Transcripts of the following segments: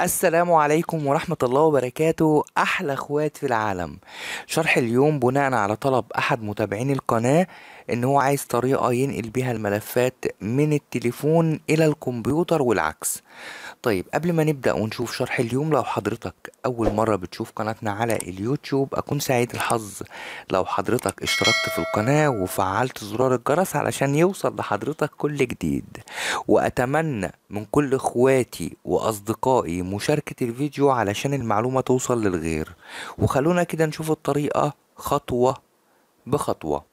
السلام عليكم ورحمة الله وبركاته أحلى أخوات في العالم شرح اليوم بناء على طلب أحد متابعين القناة ان هو عايز طريقة ينقل بيها الملفات من التليفون الى الكمبيوتر والعكس طيب قبل ما نبدأ ونشوف شرح اليوم لو حضرتك أول مرة بتشوف قناتنا على اليوتيوب أكون سعيد الحظ لو حضرتك اشتركت في القناة وفعلت زرار الجرس علشان يوصل لحضرتك كل جديد وأتمنى من كل إخواتي وأصدقائي مشاركة الفيديو علشان المعلومة توصل للغير وخلونا كده نشوف الطريقة خطوة بخطوة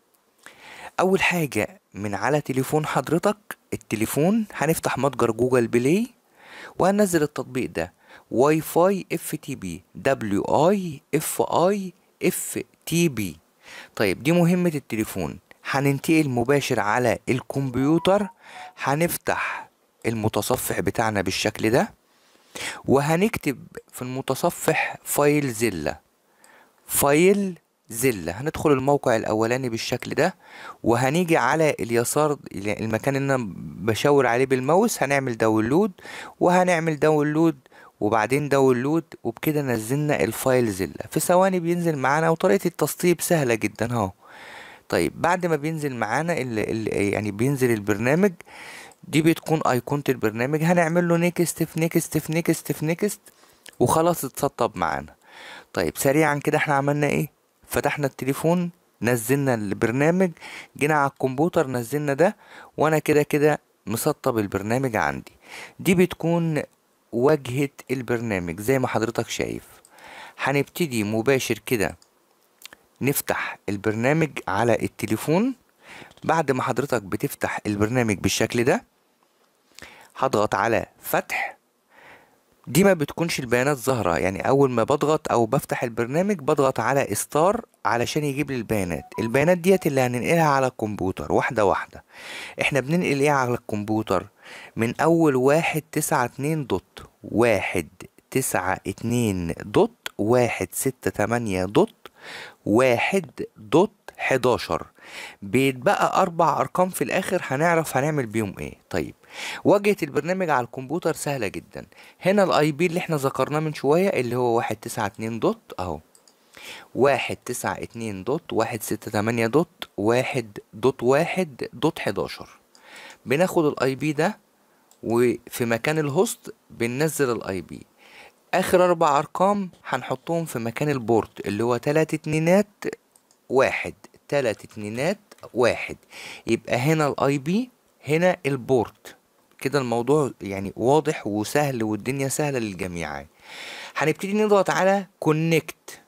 اول حاجه من على تليفون حضرتك التليفون هنفتح متجر جوجل بلاي وهنزل التطبيق ده واي فاي اف تي بي دبليو اي اف اي اف تي بي طيب دي مهمه التليفون هننتقل مباشر على الكمبيوتر هنفتح المتصفح بتاعنا بالشكل ده وهنكتب في المتصفح فايل زيلا فايل زلة هندخل الموقع الأولاني بالشكل ده وهنيجي على اليسار المكان اللي أنا بشاور عليه بالماوس هنعمل داونلود وهنعمل داونلود وبعدين داونلود وبكده نزلنا الفايل زلة في ثواني بينزل معانا وطريقة التسطيب سهلة جدا اهو طيب بعد ما بينزل معانا يعني بينزل البرنامج دي بتكون ايقونة البرنامج هنعمل له نيكست في نيكست في نيكست في نيكست وخلاص اتسطب معانا طيب سريعا كده احنا عملنا ايه فتحنا التليفون نزلنا البرنامج جينا على الكمبيوتر نزلنا ده وانا كده كده مسطب البرنامج عندي دي بتكون واجهة البرنامج زي ما حضرتك شايف هنبتدي مباشر كده نفتح البرنامج على التليفون بعد ما حضرتك بتفتح البرنامج بالشكل ده هضغط على فتح دي ما بتكونش البيانات ظاهرة يعني أول ما بضغط أو بفتح البرنامج بضغط على إستار علشان يجيب لي البيانات البيانات ديت اللي هننقلها على الكمبيوتر واحدة واحدة احنا بننقل ايه على الكمبيوتر من أول واحد تسعة اتنين دوت واحد تسعة اتنين دوت واحد ستة تمانية دوت واحد دوت حداشر بيتبقى أربع أرقام في الآخر هنعرف هنعمل بيهم إيه طيب واجهة البرنامج على الكمبيوتر سهلة جدا هنا الاي بي اللي احنا ذكرناه من شوية اللي هو واحد تسعة اتنين دوت أهو واحد تسعة اتنين دوت واحد ستة تمانية دوت واحد دوت واحد دوت حداشر بناخد الاي بي ده وفي مكان الهوست بننزل الاي بي اخر اربع ارقام هنحطهم في مكان البورد اللي هو تلات اتنينات واحد تلات اتنينات واحد يبقى هنا الاي بي هنا البورد كده الموضوع يعني واضح وسهل والدنيا سهله للجميع هنبتدي نضغط على كونكت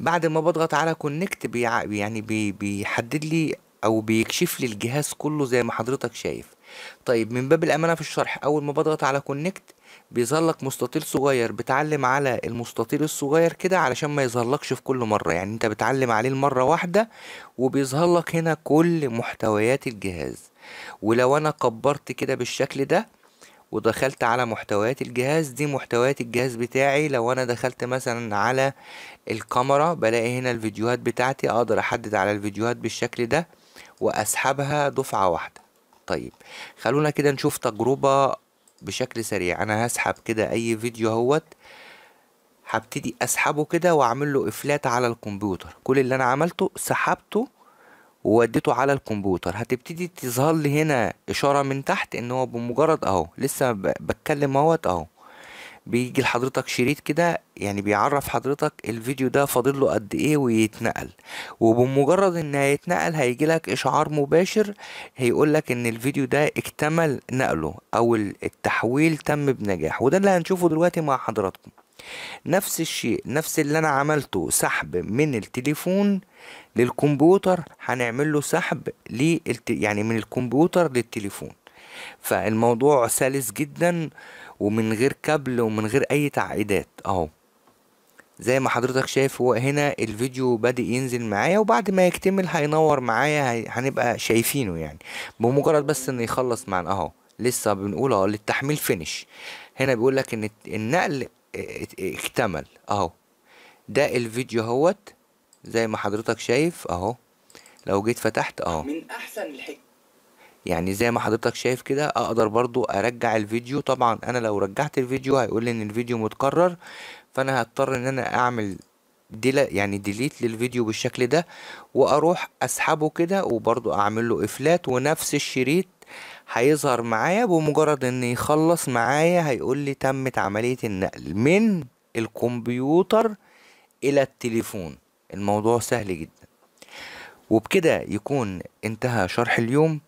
بعد ما بضغط على كونكت بيع... يعني بي... بيحدد لي او بيكشف لي الجهاز كله زي ما حضرتك شايف طيب من باب الامانه في الشرح اول ما بضغط على كونكت بيظهر لك مستطيل صغير بتعلم على المستطيل الصغير كده علشان ما يظهرلكش في كل مره يعني انت بتعلم عليه المره واحده وبيظهر لك هنا كل محتويات الجهاز ولو انا كبرت كده بالشكل ده ودخلت على محتويات الجهاز دي محتويات الجهاز بتاعي لو انا دخلت مثلا على الكاميرا بلاقي هنا الفيديوهات بتاعتي اقدر احدد على الفيديوهات بالشكل ده واسحبها دفعة واحدة طيب خلونا كده نشوف تجربة بشكل سريع انا هسحب كده اي فيديو اهوت هبتدي اسحبه كده واعمل له افلات على الكمبيوتر كل اللي انا عملته سحبته ووديته على الكمبيوتر هتبتدي تظهر لي هنا اشاره من تحت ان هو بمجرد اهو لسه بتكلم اهوت اهو بيجي لحضرتك شريط كده يعني بيعرف حضرتك الفيديو ده فاضل له قد ايه ويتنقل وبمجرد ان هيتنقل هيجي لك اشعار مباشر هيقول لك ان الفيديو ده اكتمل نقله او التحويل تم بنجاح وده اللي هنشوفه دلوقتي مع حضراتكم نفس الشيء نفس اللي انا عملته سحب من التليفون للكمبيوتر هنعمل له سحب للت... يعني من الكمبيوتر للتليفون فالموضوع سلس جدا ومن غير كابل ومن غير اي تعقيدات اهو زي ما حضرتك شايف هو هنا الفيديو بادئ ينزل معايا وبعد ما يكتمل هينور معايا هنبقى شايفينه يعني بمجرد بس ان يخلص معنا اهو لسه بنقول اهو للتحميل فينش هنا بيقول لك ان النقل اكتمل اهو ده الفيديو اهوت زي ما حضرتك شايف اهو لو جيت فتحت اهو من احسن الحكم يعني زي ما حضرتك شايف كده اقدر برضو ارجع الفيديو طبعا انا لو رجعت الفيديو هيقول ان الفيديو متكرر فانا هضطر ان انا اعمل ديلا يعني ديليت للفيديو بالشكل ده واروح اسحبه كده وبرضو اعمل له افلات ونفس الشريط هيظهر معايا بمجرد ان يخلص معايا هيقول لي تمت عملية النقل من الكمبيوتر الى التليفون الموضوع سهل جدا وبكده يكون انتهى شرح اليوم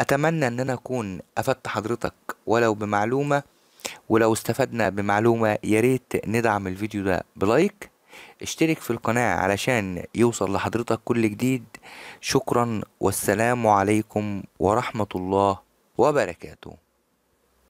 أتمنى إن أنا أكون أفدت حضرتك ولو بمعلومة ولو استفدنا بمعلومة يا ريت ندعم الفيديو ده بلايك اشترك في القناة علشان يوصل لحضرتك كل جديد شكرا والسلام عليكم ورحمة الله وبركاته